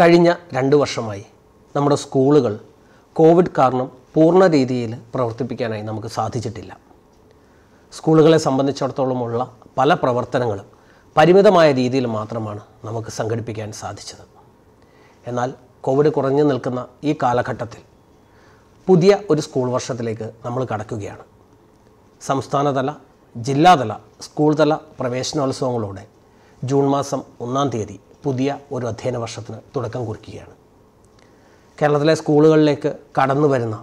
കഴിഞ്ഞ രണ്ട് വർഷമായി നമ്മുടെ സ്കൂളുകൾ കോവിഡ് കാരണം പൂർണ്ണ രീതിയിൽ പ്രവർത്തിപ്പിക്കാനായി നമുക്ക് സാധിച്ചിട്ടില്ല സ്കൂളുകളെ സംബന്ധിച്ചിടത്തോളമുള്ള പല പ്രവർത്തനങ്ങളും പരിമിതമായ രീതിയിൽ മാത്രമാണ് നമുക്ക് സംഘടിപ്പിക്കാൻ സാധിച്ചത് എന്നാൽ കോവിഡ് കുറഞ്ഞു നിൽക്കുന്ന ഈ കാലഘട്ടത്തിൽ പുതിയ ഒരു സ്കൂൾ വർഷത്തിലേക്ക് നമ്മൾ കടക്കുകയാണ് സംസ്ഥാനതല ജില്ലാതല സ്കൂൾ തല പ്രവേശനോത്സവങ്ങളോടെ ജൂൺ മാസം ഒന്നാം തീയതി പുതിയ ഒരു അധ്യയന വർഷത്തിന് തുടക്കം കുറിക്കുകയാണ് കേരളത്തിലെ സ്കൂളുകളിലേക്ക് കടന്നു വരുന്ന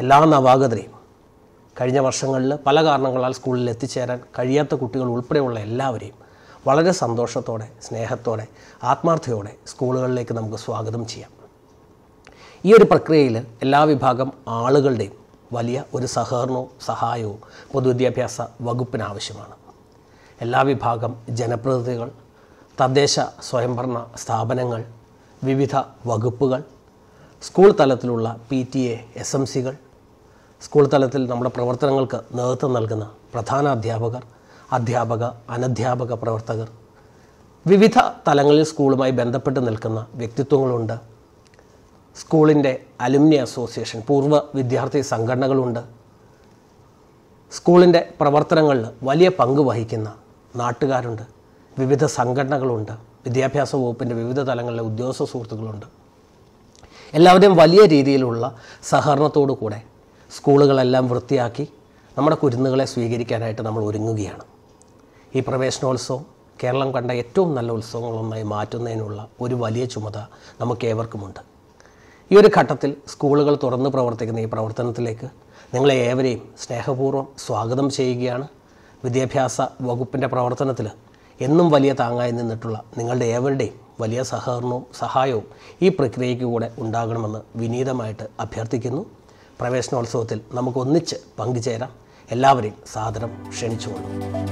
എല്ലാ നവാഗതരെയും കഴിഞ്ഞ വർഷങ്ങളിൽ പല കാരണങ്ങളാൽ സ്കൂളിൽ എത്തിച്ചേരാൻ കഴിയാത്ത കുട്ടികൾ ഉൾപ്പെടെയുള്ള എല്ലാവരെയും വളരെ സന്തോഷത്തോടെ സ്നേഹത്തോടെ ആത്മാർത്ഥയോടെ സ്കൂളുകളിലേക്ക് നമുക്ക് സ്വാഗതം ചെയ്യാം ഈ ഒരു പ്രക്രിയയിൽ എല്ലാ വിഭാഗം ആളുകളുടെയും വലിയ ഒരു സഹകരണവും സഹായവും പൊതുവിദ്യാഭ്യാസ വകുപ്പിന് ആവശ്യമാണ് എല്ലാ വിഭാഗം ജനപ്രതിനിധികൾ തദ്ദേശ സ്വയംഭരണ സ്ഥാപനങ്ങൾ വിവിധ വകുപ്പുകൾ സ്കൂൾ തലത്തിലുള്ള P T A S M സികൾ സ്കൂൾ തലത്തിൽ നമ്മുടെ പ്രവർത്തനങ്ങൾക്ക് നേതൃത്വം നൽകുന്ന പ്രധാന അധ്യാപകർ അധ്യാപക അനധ്യാപക പ്രവർത്തകർ വിവിധ തലങ്ങളിൽ സ്കൂളുമായി ബന്ധപ്പെട്ട് നിൽക്കുന്ന വ്യക്തിത്വങ്ങളുണ്ട് സ്കൂളിൻ്റെ അലുമിനി അസോസിയേഷൻ പൂർവ്വ വിദ്യാർത്ഥി സംഘടനകളുണ്ട് സ്കൂളിൻ്റെ പ്രവർത്തനങ്ങളിൽ വലിയ പങ്ക് വഹിക്കുന്ന നാട്ടുകാരുണ്ട് വിവിധ സംഘടനകളുണ്ട് വിദ്യാഭ്യാസ വകുപ്പിൻ്റെ വിവിധ തലങ്ങളിലെ ഉദ്യോഗസ്ഥ സുഹൃത്തുക്കളുണ്ട് എല്ലാവരുടെയും വലിയ രീതിയിലുള്ള സഹകരണത്തോടു കൂടെ സ്കൂളുകളെല്ലാം വൃത്തിയാക്കി നമ്മുടെ കുരുന്നുകളെ സ്വീകരിക്കാനായിട്ട് നമ്മൾ ഒരുങ്ങുകയാണ് ഈ പ്രവേശനോത്സവം കേരളം കണ്ട ഏറ്റവും നല്ല ഉത്സവങ്ങളൊന്നായി മാറ്റുന്നതിനുള്ള ഒരു വലിയ ചുമത നമുക്ക് ഏവർക്കുമുണ്ട് ഈ ഒരു ഘട്ടത്തിൽ സ്കൂളുകൾ തുറന്ന് പ്രവർത്തിക്കുന്ന ഈ പ്രവർത്തനത്തിലേക്ക് നിങ്ങളെ ഏവരെയും സ്നേഹപൂർവ്വം സ്വാഗതം ചെയ്യുകയാണ് വിദ്യാഭ്യാസ വകുപ്പിൻ്റെ പ്രവർത്തനത്തിൽ എന്നും വലിയ താങ്ങായി നിന്നിട്ടുള്ള നിങ്ങളുടെ ഏവരുടെയും വലിയ സഹകരണവും സഹായവും ഈ പ്രക്രിയയ്ക്ക് കൂടെ ഉണ്ടാകണമെന്ന് വിനീതമായിട്ട് അഭ്യർത്ഥിക്കുന്നു പ്രവേശനോത്സവത്തിൽ നമുക്കൊന്നിച്ച് പങ്കുചേരാം എല്ലാവരെയും സാദരം ക്ഷണിച്ചുകൊള്ളും